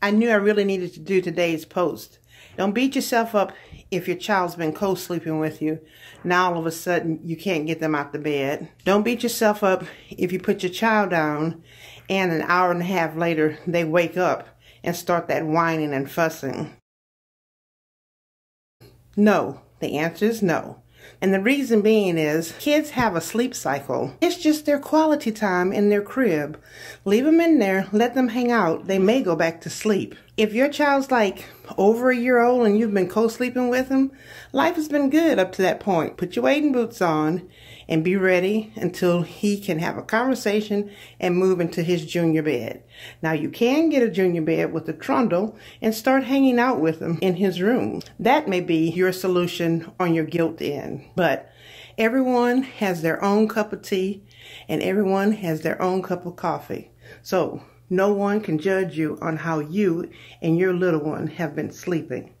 I knew I really needed to do today's post. Don't beat yourself up if your child's been co-sleeping with you. Now all of a sudden you can't get them out the bed. Don't beat yourself up if you put your child down and an hour and a half later they wake up and start that whining and fussing. No, the answer is no. And the reason being is kids have a sleep cycle. It's just their quality time in their crib. Leave them in there, let them hang out. They may go back to sleep if your child's like over a year old and you've been co-sleeping with him, life has been good up to that point. Put your wading boots on and be ready until he can have a conversation and move into his junior bed. Now you can get a junior bed with a trundle and start hanging out with him in his room. That may be your solution on your guilt end, but everyone has their own cup of tea and everyone has their own cup of coffee. So no one can judge you on how you and your little one have been sleeping.